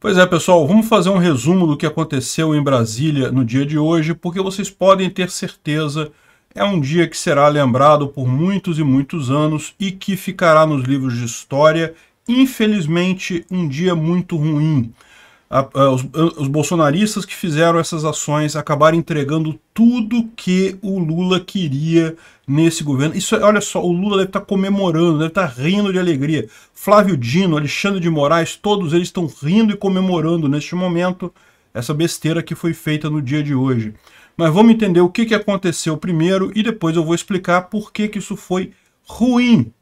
Pois é, pessoal, vamos fazer um resumo do que aconteceu em Brasília no dia de hoje, porque vocês podem ter certeza, é um dia que será lembrado por muitos e muitos anos e que ficará nos livros de história, infelizmente, um dia muito ruim a, a, os, os, bolsonaristas que fizeram essas ações acabaram entregando tudo que o Lula queria nesse governo. Isso, é, olha só, o Lula deve estar tá comemorando, deve estar tá rindo de alegria. Flávio Dino, Alexandre de Moraes, todos eles estão rindo e comemorando neste momento essa besteira que foi feita no dia de hoje. Mas vamos entender o que, que aconteceu primeiro e depois eu vou explicar por que, que isso foi ruim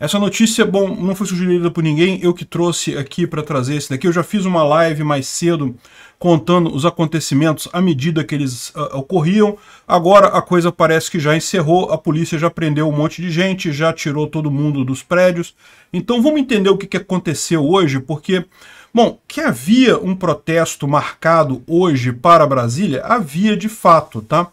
essa notícia, bom, não foi sugerida por ninguém, eu que trouxe aqui para trazer esse daqui. Eu já fiz uma live mais cedo contando os acontecimentos à medida que eles uh, ocorriam. Agora a coisa parece que já encerrou, a polícia já prendeu um monte de gente, já tirou todo mundo dos prédios. Então vamos entender o que, que aconteceu hoje, porque, bom, que havia um protesto marcado hoje para Brasília, havia de fato, tá?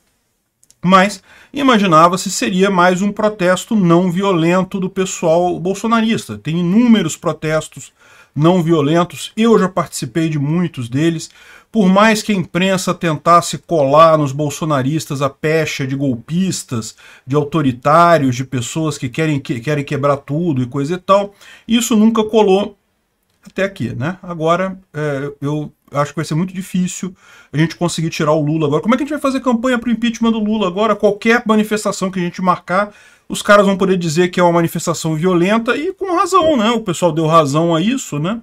mas imaginava-se seria mais um protesto não violento do pessoal bolsonarista. Tem inúmeros protestos não violentos, eu já participei de muitos deles. Por mais que a imprensa tentasse colar nos bolsonaristas a pecha de golpistas, de autoritários, de pessoas que querem, que, querem quebrar tudo e coisa e tal, isso nunca colou até aqui, né? Agora, é, eu acho que vai ser muito difícil a gente conseguir tirar o Lula agora. Como é que a gente vai fazer campanha para o impeachment do Lula agora? Qualquer manifestação que a gente marcar, os caras vão poder dizer que é uma manifestação violenta e com razão, né? O pessoal deu razão a isso, né?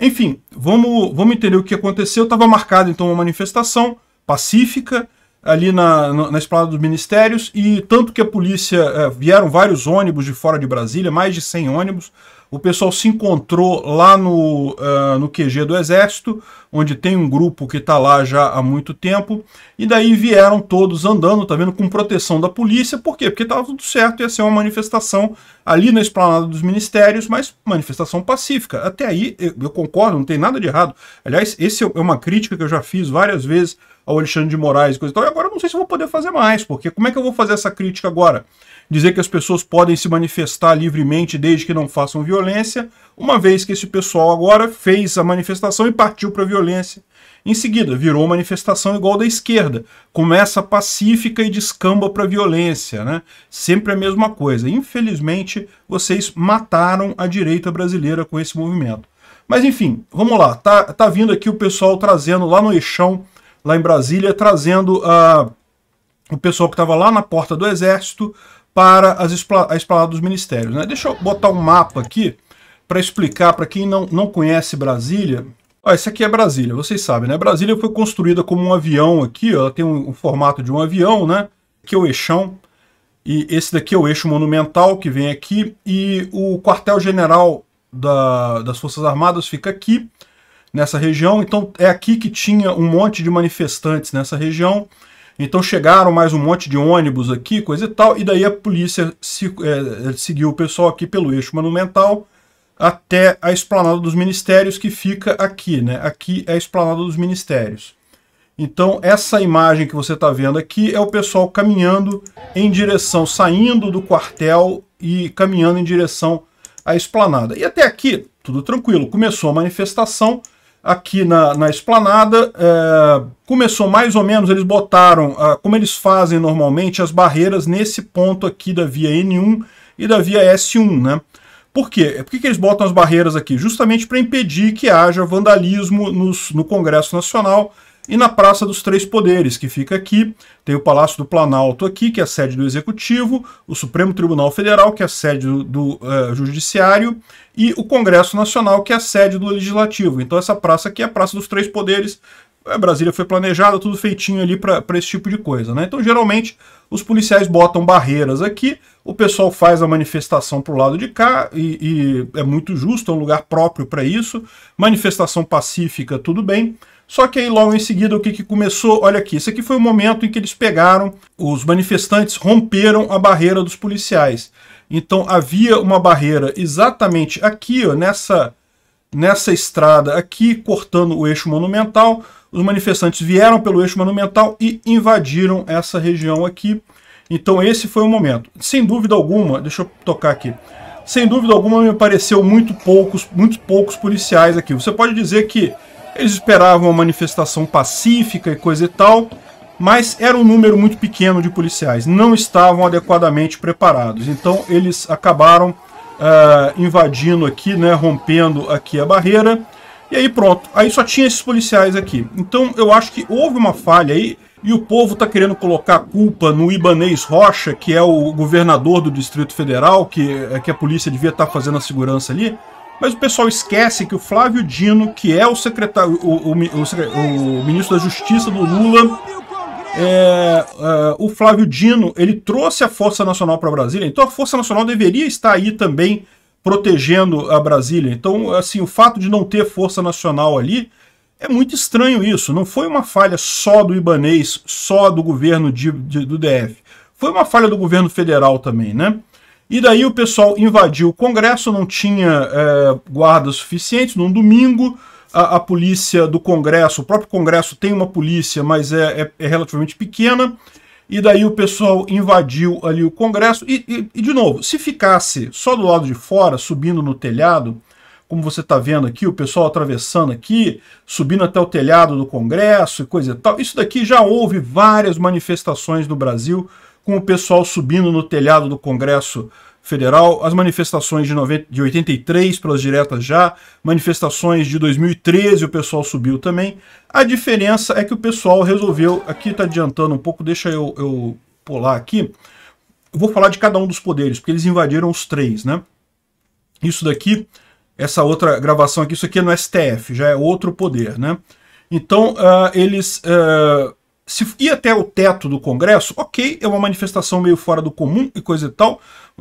Enfim, vamos, vamos entender o que aconteceu. Estava marcada então uma manifestação pacífica ali na, na, na esplanada dos ministérios e tanto que a polícia é, vieram vários ônibus de fora de Brasília, mais de 100 ônibus o pessoal se encontrou lá no, uh, no QG do Exército, onde tem um grupo que está lá já há muito tempo, e daí vieram todos andando, tá vendo, com proteção da polícia, por quê? Porque estava tudo certo, ia ser uma manifestação ali na esplanada dos ministérios, mas manifestação pacífica. Até aí, eu concordo, não tem nada de errado. Aliás, essa é uma crítica que eu já fiz várias vezes ao Alexandre de Moraes e coisa e tal, e agora eu não sei se eu vou poder fazer mais, porque como é que eu vou fazer essa crítica agora? dizer que as pessoas podem se manifestar livremente desde que não façam violência, uma vez que esse pessoal agora fez a manifestação e partiu para a violência violência. Em seguida, virou manifestação igual da esquerda. Começa pacífica e descamba para violência, né? Sempre a mesma coisa. Infelizmente, vocês mataram a direita brasileira com esse movimento. Mas enfim, vamos lá. Tá, tá vindo aqui o pessoal trazendo lá no Eixão, lá em Brasília, trazendo uh, o pessoal que estava lá na porta do Exército para as a esplanada dos ministérios. Né? Deixa eu botar um mapa aqui para explicar para quem não, não conhece Brasília ah, esse aqui é Brasília, vocês sabem, né? Brasília foi construída como um avião aqui, ó, ela tem um, um formato de um avião, né? Que é o eixão. E esse daqui é o eixo monumental que vem aqui. E o quartel-general da, das Forças Armadas fica aqui, nessa região. Então é aqui que tinha um monte de manifestantes nessa região. Então chegaram mais um monte de ônibus aqui, coisa e tal. E daí a polícia se, é, seguiu o pessoal aqui pelo eixo monumental até a esplanada dos ministérios que fica aqui, né? Aqui é a esplanada dos ministérios. Então, essa imagem que você está vendo aqui é o pessoal caminhando em direção, saindo do quartel e caminhando em direção à esplanada. E até aqui, tudo tranquilo. Começou a manifestação aqui na, na esplanada, é, começou mais ou menos, eles botaram, ah, como eles fazem normalmente, as barreiras nesse ponto aqui da via N1 e da via S1, né? Por quê? É Por que, que eles botam as barreiras aqui? Justamente para impedir que haja vandalismo nos, no Congresso Nacional e na Praça dos Três Poderes, que fica aqui. Tem o Palácio do Planalto aqui, que é a sede do Executivo, o Supremo Tribunal Federal, que é a sede do, do uh, Judiciário, e o Congresso Nacional, que é a sede do Legislativo. Então essa praça aqui é a Praça dos Três Poderes, a é, Brasília foi planejada, tudo feitinho ali para esse tipo de coisa, né? Então, geralmente, os policiais botam barreiras aqui, o pessoal faz a manifestação para o lado de cá, e, e, é muito justo, é um lugar próprio para isso. Manifestação pacífica, tudo bem. Só que aí, logo em seguida, o que, que começou? Olha aqui, esse aqui foi o momento em que eles pegaram, os manifestantes romperam a barreira dos policiais. Então, havia uma barreira exatamente aqui, ó, nessa nessa estrada aqui, cortando o eixo monumental. Os manifestantes vieram pelo eixo monumental e invadiram essa região aqui. Então esse foi o momento. Sem dúvida alguma, deixa eu tocar aqui. Sem dúvida alguma me pareceu muito poucos, muito poucos policiais aqui. Você pode dizer que eles esperavam uma manifestação pacífica e coisa e tal, mas era um número muito pequeno de policiais. Não estavam adequadamente preparados. Então eles acabaram uh, invadindo aqui, né, rompendo aqui a barreira. E aí pronto, aí só tinha esses policiais aqui. Então eu acho que houve uma falha aí e o povo está querendo colocar a culpa no Ibanês Rocha, que é o governador do Distrito Federal, que, é, que a polícia devia estar tá fazendo a segurança ali. Mas o pessoal esquece que o Flávio Dino, que é o secretário, o, o, o, o ministro da Justiça do Lula, é, é, o Flávio Dino ele trouxe a Força Nacional para Brasília, então a Força Nacional deveria estar aí também protegendo a Brasília. Então, assim, o fato de não ter Força Nacional ali é muito estranho isso. Não foi uma falha só do Ibanês, só do governo de, de, do DF. Foi uma falha do governo federal também, né? E daí o pessoal invadiu o Congresso, não tinha é, guardas suficientes num domingo a, a, polícia do Congresso, o próprio Congresso tem uma polícia, mas é, é, é relativamente pequena, e daí o pessoal invadiu ali o Congresso, e, e, e, de novo, se ficasse só do lado de fora, subindo no telhado, como você está vendo aqui, o pessoal atravessando aqui, subindo até o telhado do Congresso e coisa e tal, isso daqui já houve várias manifestações no Brasil com o pessoal subindo no telhado do Congresso Federal, as manifestações de, 90, de 83 pelas diretas já, manifestações de 2013 o pessoal subiu também. A diferença é que o pessoal resolveu, aqui está adiantando um pouco, deixa eu, eu pular aqui. Eu vou falar de cada um dos poderes, porque eles invadiram os três, né? Isso daqui, essa outra gravação aqui, isso aqui é no STF, já é outro poder, né? Então, uh, eles uh, se ir até o teto do Congresso, ok, é uma manifestação meio fora do comum e coisa e tal.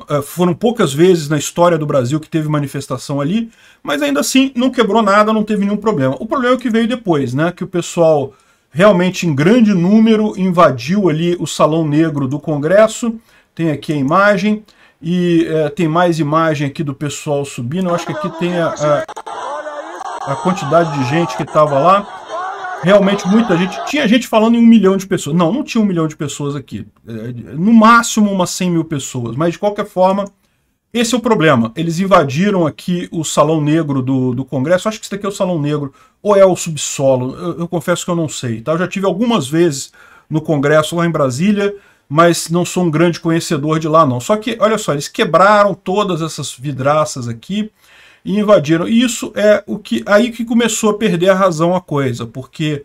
Eh, foram poucas vezes na história do Brasil que teve manifestação ali, mas ainda assim não quebrou nada, não teve nenhum problema. O problema é que veio depois, né? Que o pessoal realmente em grande número invadiu ali o Salão Negro do Congresso. Tem aqui a imagem. E é, tem mais imagem aqui do pessoal subindo. Eu acho que aqui tem a, a, a quantidade de gente que estava lá realmente muita gente. Tinha gente falando em um milhão de pessoas. Não, não tinha um milhão de pessoas aqui. É, no máximo umas 100 mil pessoas. Mas de qualquer forma, esse é o problema. Eles invadiram aqui o Salão Negro do, do Congresso. Acho que isso daqui é o Salão Negro ou é o subsolo. Eu, eu confesso que eu não sei. Tá? Eu já tive algumas vezes no Congresso lá em Brasília, mas não sou um grande conhecedor de lá, não. Só que, olha só, eles quebraram todas essas vidraças aqui e invadiram. E isso é o que aí que começou a perder a razão a coisa, porque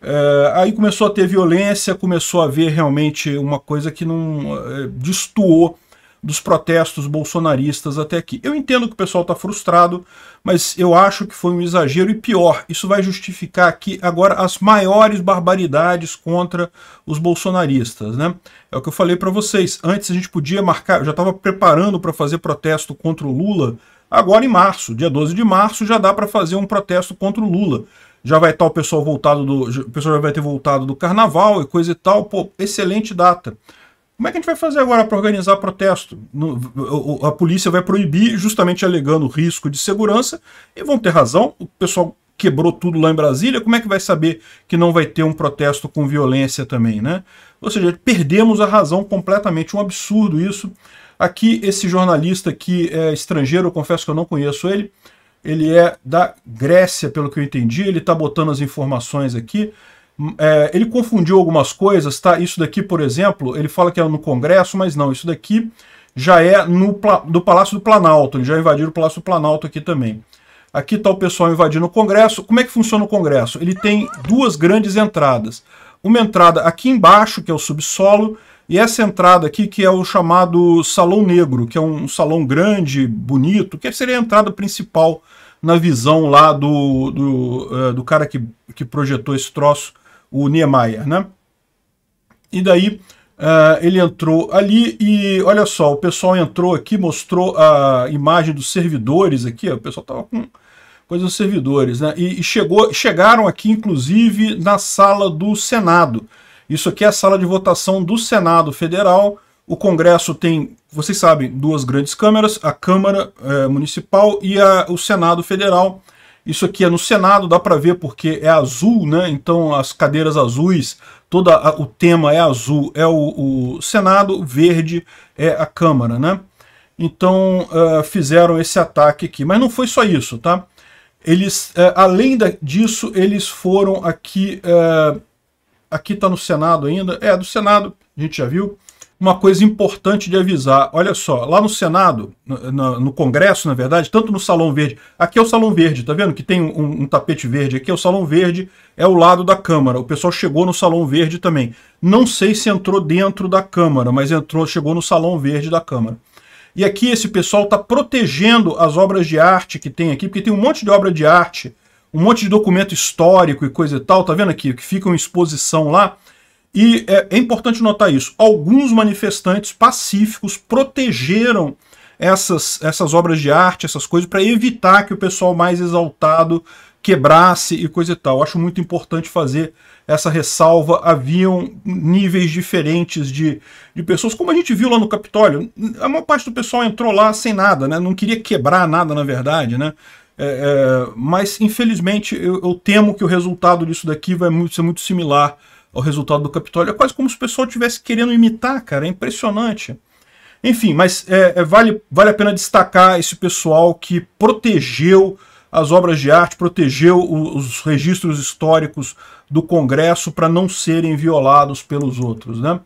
é, aí começou a ter violência, começou a haver realmente uma coisa que não é, destoou dos protestos bolsonaristas até aqui. Eu entendo que o pessoal está frustrado, mas eu acho que foi um exagero e pior, isso vai justificar aqui agora as maiores barbaridades contra os bolsonaristas, né? É o que eu falei para vocês. Antes a gente podia marcar, eu já estava preparando para fazer protesto contra o Lula Agora em março, dia 12 de março, já dá para fazer um protesto contra o Lula. Já vai estar o pessoal voltado do. O pessoal já vai ter voltado do carnaval e coisa e tal. Pô, excelente data. Como é que a gente vai fazer agora para organizar protesto? a polícia vai proibir, justamente alegando risco de segurança, e vão ter razão. O pessoal quebrou tudo lá em Brasília, como é que vai saber que não vai ter um protesto com violência também, né? Ou seja, perdemos a razão completamente, um absurdo isso. Aqui, esse jornalista que é estrangeiro, eu confesso que eu não conheço ele, ele é da Grécia, pelo que eu entendi, ele está botando as informações aqui. Hum, é, ele confundiu algumas coisas, tá? Isso daqui, por exemplo, ele fala que é no Congresso, mas não, isso daqui já é no do Palácio do Planalto, eles já invadiram o Palácio do Planalto aqui também. Aqui está o pessoal invadindo o Congresso. Como é que funciona o Congresso? Ele tem duas grandes entradas. Uma entrada aqui embaixo, que é o subsolo, e essa entrada aqui, que é o chamado Salão Negro, que é um salão grande, bonito, que seria a entrada principal na visão lá do, do, eh, do cara que, que projetou esse troço, o Niemeyer, né? E daí uh, ele entrou ali e olha só, o pessoal entrou aqui, mostrou a imagem dos servidores aqui, ó, o pessoal tava com coisas dos servidores, né? E, e chegou, chegaram aqui, inclusive, na sala do Senado, isso aqui é a sala de votação do Senado Federal. O Congresso tem, vocês sabem, duas grandes câmaras, a Câmara é, Municipal e a, o Senado Federal. Isso aqui é no Senado, dá para ver porque é azul, né? Então as cadeiras azuis, todo a, o tema é azul, é o, o, Senado, verde é a Câmara, né? Então uh, fizeram esse ataque aqui. Mas não foi só isso, tá? Eles, uh, além da, disso, eles foram aqui... Uh, Aqui está no Senado ainda. É, do Senado, a gente já viu. Uma coisa importante de avisar. Olha só, lá no Senado, no, no Congresso, na verdade, tanto no Salão Verde. Aqui é o Salão Verde, tá vendo? Que tem um, um tapete verde aqui. É o Salão Verde, é o lado da Câmara. O pessoal chegou no Salão Verde também. Não sei se entrou dentro da Câmara, mas entrou, chegou no Salão Verde da Câmara. E aqui esse pessoal está protegendo as obras de arte que tem aqui, porque tem um monte de obra de arte um monte de documento histórico e coisa e tal, tá vendo aqui, que fica em exposição lá. E é, é importante notar isso, alguns manifestantes pacíficos protegeram essas, essas obras de arte, essas coisas, para evitar que o pessoal mais exaltado quebrasse e coisa e tal. Acho muito importante fazer essa ressalva. Haviam níveis diferentes de, de pessoas, como a gente viu lá no Capitólio. A maior parte do pessoal entrou lá sem nada, né? Não queria quebrar nada, na verdade, né? É, é, mas, infelizmente, eu, eu, temo que o resultado disso daqui vai muito, ser muito similar ao resultado do Capitólio. É quase como se o pessoal estivesse querendo imitar, cara. É impressionante. Enfim, mas é, é, vale, vale a pena destacar esse pessoal que protegeu as obras de arte, protegeu os, os registros históricos do Congresso para não serem violados pelos outros, né?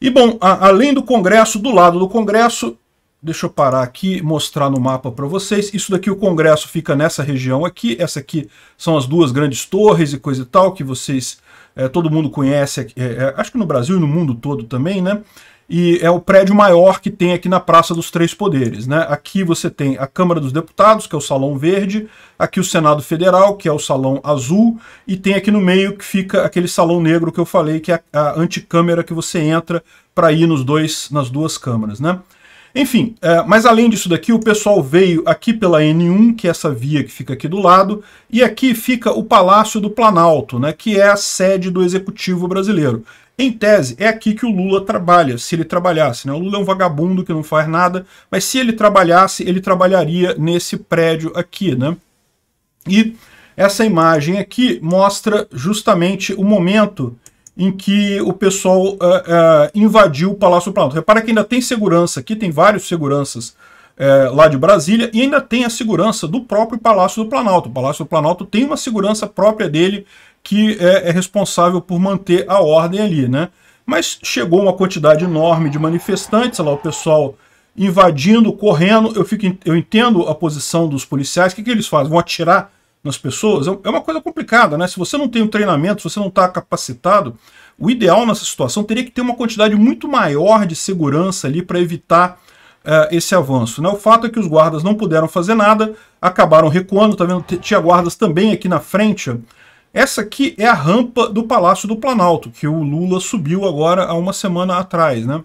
E bom, a, além do Congresso, do lado do Congresso, Deixa eu parar aqui, mostrar no mapa para vocês. Isso daqui, o Congresso fica nessa região aqui. Essa aqui são as duas grandes torres e coisa e tal, que vocês, é, todo mundo conhece, é, é, acho que no Brasil e no mundo todo também, né? E é o prédio maior que tem aqui na Praça dos Três Poderes, né? Aqui você tem a Câmara dos Deputados, que é o Salão Verde, aqui o Senado Federal, que é o Salão Azul, e tem aqui no meio que fica aquele Salão Negro que eu falei, que é a, a anticâmara que você entra para ir nos dois, nas duas câmaras, né? Enfim, é, mas além disso daqui, o pessoal veio aqui pela N1, que é essa via que fica aqui do lado, e aqui fica o Palácio do Planalto, né, que é a sede do Executivo brasileiro. Em tese, é aqui que o Lula trabalha, se ele trabalhasse. Né? O Lula é um vagabundo que não faz nada, mas se ele trabalhasse, ele trabalharia nesse prédio aqui. Né? E essa imagem aqui mostra justamente o momento em que o pessoal uh, uh, invadiu o Palácio do Planalto. Repara que ainda tem segurança aqui, tem vários seguranças uh, lá de Brasília, e ainda tem a segurança do próprio Palácio do Planalto. O Palácio do Planalto tem uma segurança própria dele que é, é responsável por manter a ordem ali, né? Mas chegou uma quantidade enorme de manifestantes, lá o pessoal invadindo, correndo. Eu, fico, eu entendo a posição dos policiais. O que, que eles fazem? Vão atirar nas pessoas é, é uma coisa complicada, né? Se você não tem um treinamento, se você não está capacitado, o ideal nessa situação teria que ter uma quantidade muito maior de segurança ali para evitar uh, esse avanço. Né? O fato é que os guardas não puderam fazer nada, acabaram recuando, tá vendo? Tinha guardas também aqui na frente. Essa aqui é a rampa do Palácio do Planalto, que o Lula subiu agora há uma semana atrás, né?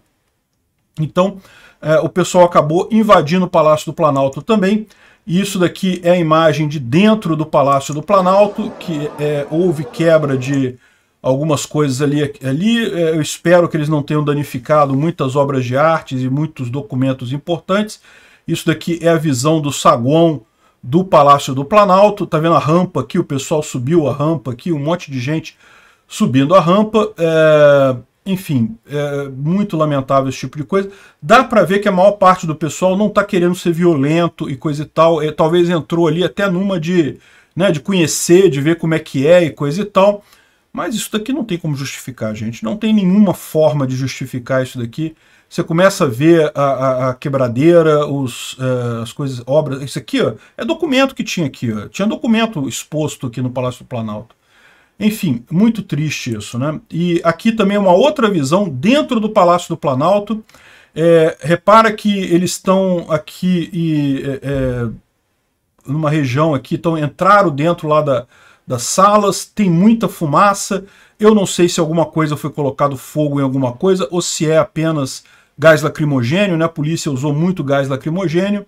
Então, eh, o pessoal acabou invadindo o Palácio do Planalto também isso daqui é a imagem de dentro do Palácio do Planalto, que é, houve quebra de algumas coisas ali. ali é, eu espero que eles não tenham danificado muitas obras de arte e muitos documentos importantes. Isso daqui é a visão do saguão do Palácio do Planalto. Tá vendo a rampa aqui? O pessoal subiu a rampa aqui, um monte de gente subindo a rampa. É enfim, é muito lamentável esse tipo de coisa. Dá para ver que a maior parte do pessoal não está querendo ser violento e coisa e tal. E é, talvez entrou ali até numa de, né, de conhecer, de ver como é que é e coisa e tal. Mas isso daqui não tem como justificar, gente. Não tem nenhuma forma de justificar isso daqui. Você começa a ver a, a, a quebradeira, os, uh, as coisas, obras. Isso aqui ó, é documento que tinha aqui. Ó. Tinha documento exposto aqui no Palácio do Planalto. Enfim, muito triste isso, né? E aqui também é uma outra visão dentro do Palácio do Planalto. É, repara que eles estão aqui e é, é numa região aqui, então entraram dentro lá da, das salas, tem muita fumaça. Eu não sei se alguma coisa foi colocado fogo em alguma coisa ou se é apenas gás lacrimogênio, né? A polícia usou muito gás lacrimogênio.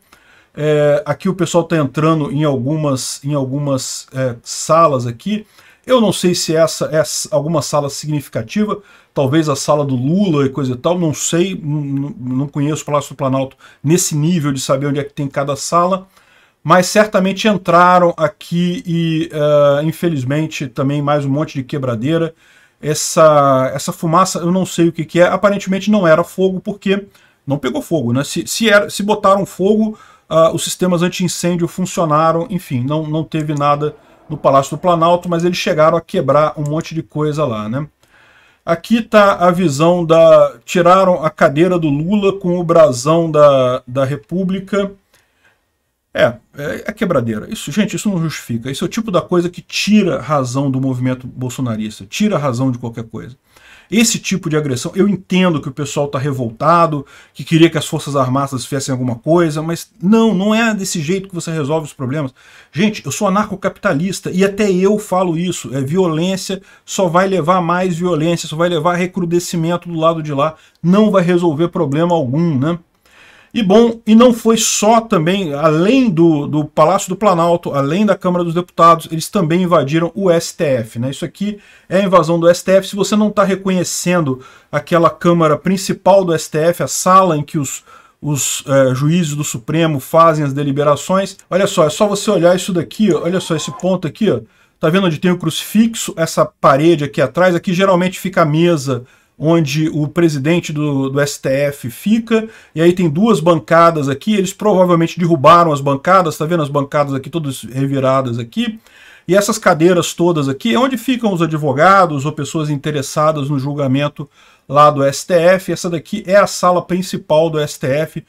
É, aqui o pessoal está entrando em algumas, em algumas é, salas aqui. Eu não sei se essa é alguma sala significativa, talvez a sala do Lula e coisa e tal, não sei, não conheço o Palácio do Planalto nesse nível de saber onde é que tem cada sala, mas certamente entraram aqui e, uh, infelizmente, também mais um monte de quebradeira. Essa, essa fumaça, eu não sei o que, que é, aparentemente não era fogo, porque não pegou fogo, né? Se, se, era, se botaram fogo, uh, os sistemas anti-incêndio funcionaram, enfim, não, não teve nada do Palácio do Planalto, mas eles chegaram a quebrar um monte de coisa lá, né? Aqui está a visão da... Tiraram a cadeira do Lula com o brasão da, da República. É, é, é quebradeira. Isso, gente, isso não justifica. Isso é o tipo da coisa que tira razão do movimento bolsonarista, tira razão de qualquer coisa. Esse tipo de agressão, eu entendo que o pessoal está revoltado, que queria que as Forças Armadas fizessem alguma coisa, mas não, não é desse jeito que você resolve os problemas. Gente, eu sou anarcocapitalista e até eu falo isso. É violência só vai levar mais violência, só vai levar recrudescimento do lado de lá, não vai resolver problema algum, né? E bom, e não foi só também, além do, do Palácio do Planalto, além da Câmara dos Deputados, eles também invadiram o STF. Né? Isso aqui é a invasão do STF. Se você não está reconhecendo aquela Câmara principal do STF, a sala em que os, os é, juízes do Supremo fazem as deliberações, olha só, é só você olhar isso daqui, ó, olha só esse ponto aqui, ó. Tá vendo onde tem o crucifixo? Essa parede aqui atrás, aqui geralmente fica a mesa onde o presidente do, do, STF fica, e aí tem duas bancadas aqui, eles provavelmente derrubaram as bancadas, tá vendo as bancadas aqui todas reviradas aqui, e essas cadeiras todas aqui é onde ficam os advogados ou pessoas interessadas no julgamento lá do STF, essa daqui é a sala principal do STF,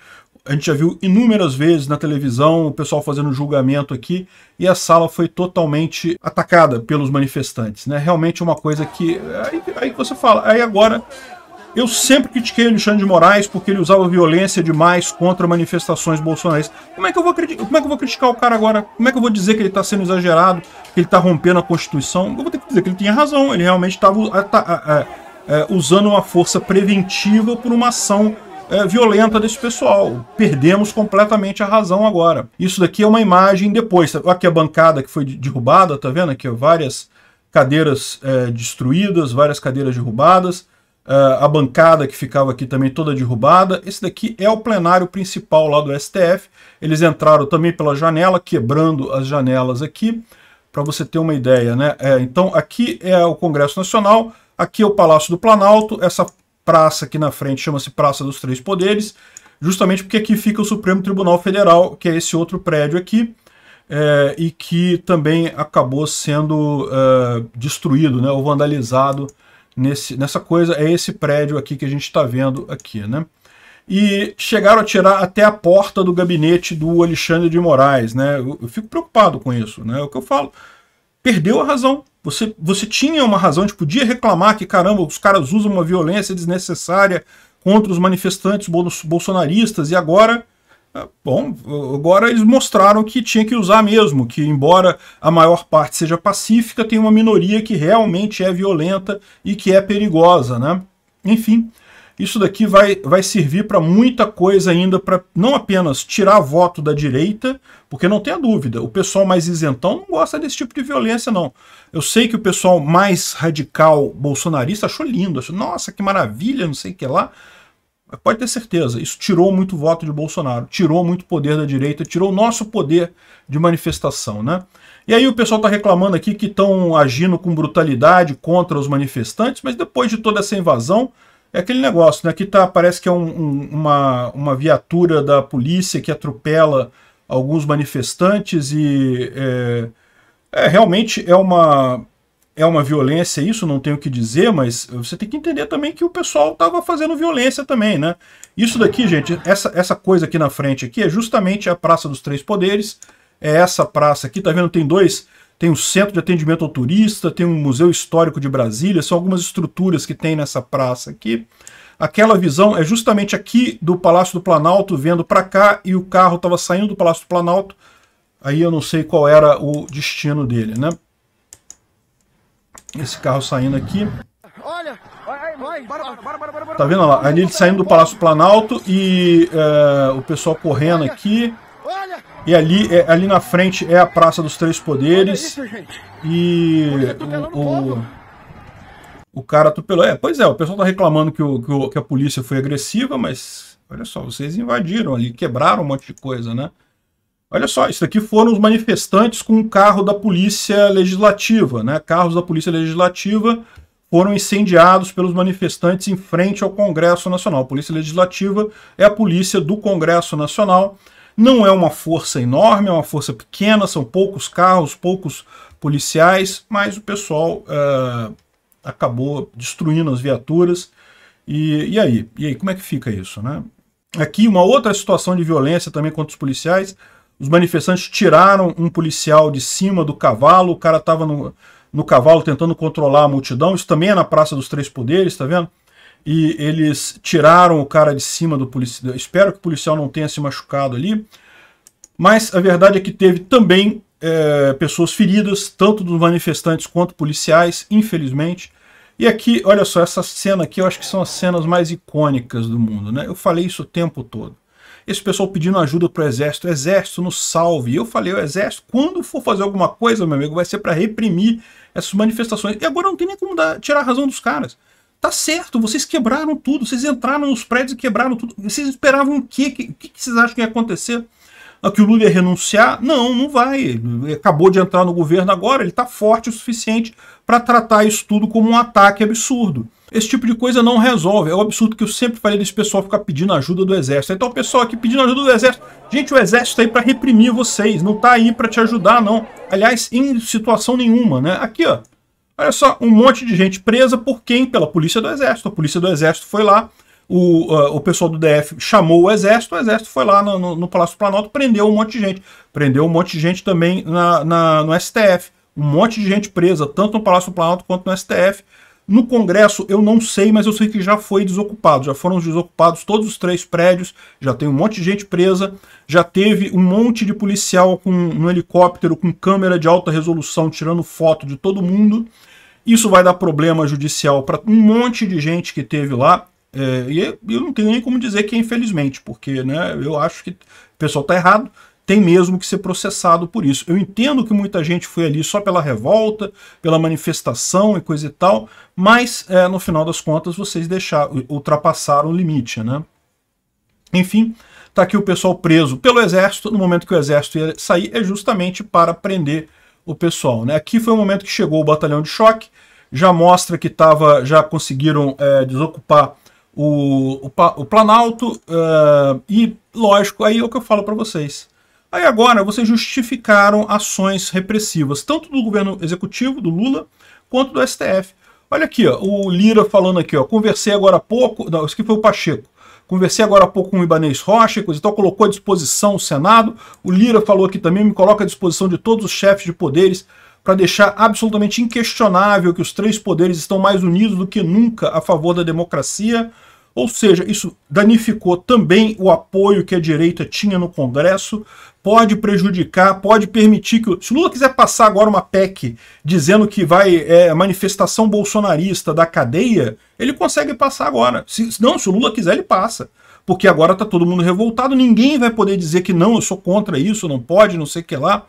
a gente já viu inúmeras vezes na televisão o pessoal fazendo julgamento aqui e a sala foi totalmente atacada pelos manifestantes, né? Realmente é uma coisa que aí, aí você fala, aí agora eu sempre critiquei o Alexandre de Moraes porque ele usava violência demais contra manifestações bolsonaristas. Como é que eu vou, como é que eu vou criticar o cara agora? Como é que eu vou dizer que ele está sendo exagerado, que ele está rompendo a Constituição? Eu vou ter que dizer que ele tinha razão, ele realmente estava é, usando uma força preventiva por uma ação é, violenta desse pessoal. Perdemos completamente a razão agora. Isso daqui é uma imagem depois. Aqui a bancada que foi derrubada, tá vendo? Aqui várias cadeiras é, destruídas, várias cadeiras derrubadas. É, a bancada que ficava aqui também toda derrubada. Esse daqui é o plenário principal lá do STF. Eles entraram também pela janela, quebrando as janelas aqui, para você ter uma ideia. Né? É, então aqui é o Congresso Nacional, aqui é o Palácio do Planalto, essa praça aqui na frente, chama-se Praça dos Três Poderes, justamente porque aqui fica o Supremo Tribunal Federal, que é esse outro prédio aqui, é, e que também acabou sendo é, destruído, né, ou vandalizado nesse, nessa coisa. É esse prédio aqui que a gente está vendo aqui, né? E chegaram a tirar até a porta do gabinete do Alexandre de Moraes, né? Eu, eu fico preocupado com isso, né? É o que eu falo. Perdeu a razão, você, você tinha uma razão, a gente podia reclamar que, caramba, os caras usam uma violência desnecessária contra os manifestantes bolsonaristas e agora ah, bom, agora eles mostraram que tinha que usar mesmo, que embora a maior parte seja pacífica, tem uma minoria que realmente é violenta e que é perigosa, né? Enfim, isso daqui vai, vai servir para muita coisa ainda, para não apenas tirar voto da direita, porque não tenha dúvida, o pessoal mais isentão não gosta desse tipo de violência, não. Eu sei que o pessoal mais radical bolsonarista achou lindo, achou, nossa, que maravilha, não sei o que lá. Mas pode ter certeza, isso tirou muito voto de Bolsonaro, tirou muito poder da direita, tirou o nosso poder de manifestação, né? E aí o pessoal está reclamando aqui que estão agindo com brutalidade contra os manifestantes, mas depois de toda essa invasão, é aquele negócio, né? Que tá, parece que é um, um, uma, uma viatura da polícia que atropela alguns manifestantes e é, é, realmente é uma é uma violência isso não tenho o que dizer mas você tem que entender também que o pessoal estava fazendo violência também né isso daqui gente essa essa coisa aqui na frente aqui é justamente a praça dos três poderes é essa praça aqui tá vendo tem dois tem um centro de atendimento ao turista, tem um museu histórico de Brasília, são algumas estruturas que tem nessa praça aqui. Aquela visão é justamente aqui do Palácio do Planalto, vendo para cá, e o carro estava saindo do Palácio do Planalto, aí eu não sei qual era o destino dele, né? Esse carro saindo aqui. Olha, Tá vendo lá? Ali ele saindo do Palácio do Planalto e eh, o pessoal correndo aqui. Olha, e ali, é, ali na frente é a Praça dos Três Poderes. E o, o, o cara atropelou. É, pois é, o pessoal tá reclamando que, o, que, o, que a polícia foi agressiva, mas olha só, vocês invadiram ali, quebraram um monte de coisa, né? Olha só, isso aqui foram os manifestantes com o carro da polícia legislativa, né? Carros da polícia legislativa foram incendiados pelos manifestantes em frente ao Congresso Nacional. A Polícia Legislativa é a polícia do Congresso Nacional. Não é uma força enorme, é uma força pequena, são poucos carros, poucos policiais, mas o pessoal eh, acabou destruindo as viaturas. E, e, aí? E aí, como é que fica isso? Né? Aqui, uma outra situação de violência também contra os policiais. Os manifestantes tiraram um policial de cima do cavalo, o cara estava no, no cavalo tentando controlar a multidão. Isso também é na Praça dos Três Poderes, tá vendo? e eles tiraram o cara de cima do policial. Espero que o policial não tenha se machucado ali. Mas a verdade é que teve também é, pessoas feridas, tanto dos manifestantes quanto policiais, infelizmente. E aqui, olha só, essa cena aqui eu acho que são as cenas mais icônicas do mundo, né? Eu falei isso o tempo todo. Esse pessoal pedindo ajuda pro exército, o exército nos salve. Eu falei, o exército, quando for fazer alguma coisa, meu amigo, vai ser para reprimir essas manifestações. E agora não tem nem como dar, tirar a razão dos caras. Tá certo, vocês quebraram tudo, vocês entraram nos prédios e quebraram tudo. Vocês esperavam o quê? O que, vocês acham que ia acontecer? Ah, que o Lula ia renunciar. Não, não vai. Ele acabou de entrar no governo agora, ele está forte o suficiente para tratar isso tudo como um ataque absurdo. Esse tipo de coisa não resolve. É o um absurdo que eu sempre falei desse pessoal ficar pedindo ajuda do exército. Então, o pessoal aqui pedindo ajuda do exército. Gente, o exército está aí para reprimir vocês, não tá aí para te ajudar, não. Aliás, em situação nenhuma, né? Aqui, ó, Olha só, um monte de gente presa por quem? Pela polícia do exército. A polícia do exército foi lá, o, uh, o pessoal do DF chamou o exército, o exército foi lá no, no, no, Palácio do Planalto, prendeu um monte de gente. Prendeu um monte de gente também na, na, no STF. Um monte de gente presa, tanto no Palácio do Planalto quanto no STF, no Congresso, eu não sei, mas eu sei que já foi desocupado. Já foram desocupados todos os três prédios, já tem um monte de gente presa, já teve um monte de policial com um helicóptero com câmera de alta resolução tirando foto de todo mundo. Isso vai dar problema judicial para um monte de gente que teve lá. É, e eu não tenho nem como dizer que é infelizmente, porque né, eu acho que o pessoal está errado, tem mesmo que ser processado por isso. Eu entendo que muita gente foi ali só pela revolta, pela manifestação e coisa e tal, mas é, no final das contas vocês deixaram, ultrapassaram o limite, né? Enfim, tá aqui o pessoal preso pelo exército, no momento que o exército ia sair é justamente para prender o pessoal, né? Aqui foi o momento que chegou o batalhão de choque, já mostra que tava, já conseguiram é, desocupar o, o, o Planalto é, e, lógico, aí é o que eu falo para vocês Aí agora vocês justificaram ações repressivas, tanto do governo executivo, do Lula, quanto do STF. Olha aqui, ó, o Lira falando aqui, ó, conversei agora há pouco, não, isso aqui foi o Pacheco, Conversei agora há pouco com o Ibanez Rocha, coisa colocou à disposição o Senado. O Lira falou aqui também, me coloca à disposição de todos os chefes de poderes para deixar absolutamente inquestionável que os três poderes estão mais unidos do que nunca a favor da democracia. Ou seja, isso danificou também o apoio que a direita tinha no Congresso, pode prejudicar, pode permitir que. Se o Lula quiser passar agora uma PEC dizendo que vai é, manifestação bolsonarista da cadeia, ele consegue passar agora. Se, não, se o Lula quiser, ele passa. Porque agora está todo mundo revoltado, ninguém vai poder dizer que não, eu sou contra isso, não pode, não sei o que lá.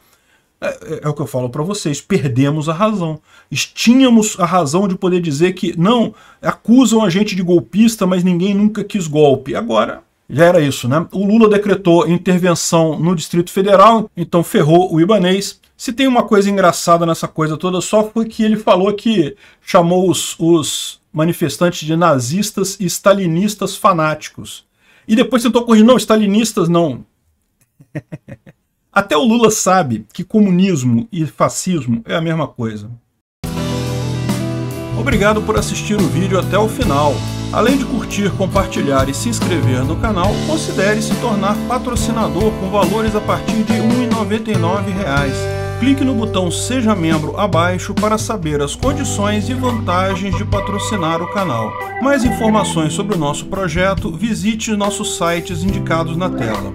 É, é, é, o que eu falo para vocês, perdemos a razão. Tínhamos a razão de poder dizer que, não, acusam a gente de golpista, mas ninguém nunca quis golpe. Agora, já era isso, né? O Lula decretou intervenção no Distrito Federal, então ferrou o Ibanês. Se tem uma coisa engraçada nessa coisa toda só foi que ele falou que chamou os, os manifestantes de nazistas e stalinistas fanáticos. E depois tentou corrigir, não, stalinistas não. Até o Lula sabe que comunismo e fascismo é a mesma coisa. Obrigado por assistir o vídeo até o final. Além de curtir, compartilhar e se inscrever no canal, considere se tornar patrocinador com valores a partir de R$ 1,99 clique no botão Seja Membro abaixo para saber as condições e vantagens de patrocinar o canal. Mais informações sobre o nosso projeto, visite nossos sites indicados na tela.